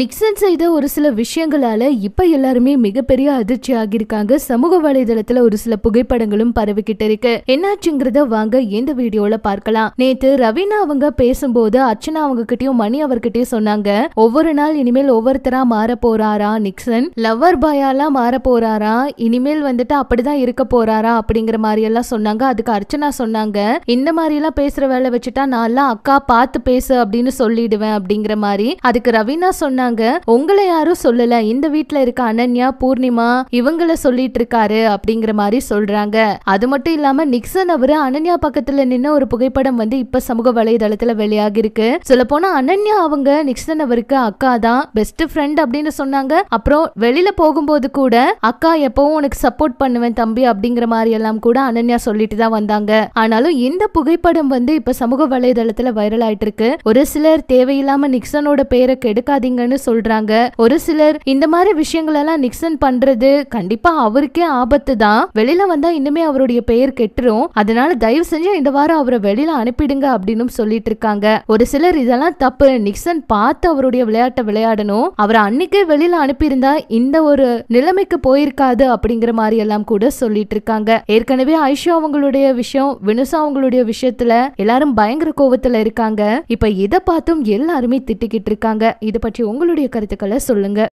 Nixon செய்த ஒரு சில விஷயங்களால இப்ப எல்லாருமே மிகப்பெரிய அதிர்ச்சி ஆகியிருக்காங்க சமூக வலைதளத்துல ஒரு சில புகைப்படங்களும் பரவிக்கிட்டு இருக்கு என்னாச்சுங்கிறத வாங்க இந்த வீடியோல பார்க்கலாம் நேத்து ரவீனா அவங்க பேசும்போது அர்ச்சனா அவங்க கிட்டயும் மணி அவர்கிட்டயும் சொன்னாங்க ஒவ்வொரு நாள் இனிமேல் ஒவ்வொருத்தரா மாற போறாரா நிக்சன் லவ்வர் பாயாலாம் மாற போறாரா இனிமேல் வந்துட்டு அப்படிதான் இருக்க போறாரா அப்படிங்கிற மாதிரி எல்லாம் சொன்னாங்க அதுக்கு அர்ச்சனா சொன்னாங்க இந்த மாதிரி எல்லாம் பேசுற வேலை வச்சுட்டா நான் எல்லாம் அக்கா பார்த்து பேசு அப்படின்னு சொல்லிடுவேன் அப்படிங்கிற மாதிரி அதுக்கு ரவீனா சொன்ன சொன்னாங்க உங்களை யாரும் சொல்லல இந்த வீட்டுல இருக்க அனன்யா பூர்ணிமா இவங்கள சொல்லிட்டு இருக்காரு அப்படிங்கிற மாதிரி சொல்றாங்க அது மட்டும் இல்லாம நிக்சன் அவரு அனன்யா பக்கத்துல நின்ன ஒரு புகைப்படம் வந்து இப்ப சமூக வலைதளத்துல வெளியாகி இருக்கு சொல்ல போனா அனன்யா அவங்க நிக்சன் அவருக்கு அக்கா தான் பெஸ்ட் ஃப்ரெண்ட் அப்படின்னு சொன்னாங்க அப்புறம் வெளியில போகும்போது கூட அக்கா எப்பவும் உனக்கு சப்போர்ட் பண்ணுவேன் தம்பி அப்படிங்கிற மாதிரி எல்லாம் கூட அனன்யா சொல்லிட்டு தான் வந்தாங்க ஆனாலும் இந்த புகைப்படம் வந்து இப்ப சமூக வலைதளத்துல வைரல் ஆயிட்டு இருக்கு ஒரு சிலர் தேவையில்லாம நிக்சனோட பேரை கெடுக்காதீங்கன்னு இருக்காருன்னு சொல்றாங்க ஒரு சிலர் இந்த மாதிரி விஷயங்களெல்லாம் நிக்சன் பண்றது கண்டிப்பா அவருக்கே ஆபத்து தான் வெளியில வந்தா இன்னுமே அவருடைய பெயர் கெட்டுரும் அதனால தயவு செஞ்சு இந்த வாரம் அவரை வெளியில அனுப்பிடுங்க அப்படின்னு சொல்லிட்டு இருக்காங்க ஒரு சிலர் இதெல்லாம் தப்பு நிக்சன் பார்த்து அவருடைய விளையாட்டை விளையாடணும் அவரை அன்னைக்கே வெளியில அனுப்பியிருந்தா இந்த ஒரு நிலைமைக்கு போயிருக்காது அப்படிங்கிற மாதிரி எல்லாம் கூட சொல்லிட்டு இருக்காங்க ஏற்கனவே ஐஷா அவங்களுடைய விஷயம் வினுசா அவங்களுடைய விஷயத்துல எல்லாரும் பயங்கர கோவத்துல இருக்காங்க இப்ப இதை பார்த்தும் எல்லாருமே திட்டிக்கிட்டு இருக்காங்க இதை பற்றி உங்க உங்களுடைய கருத்துக்களை சொல்லுங்கள்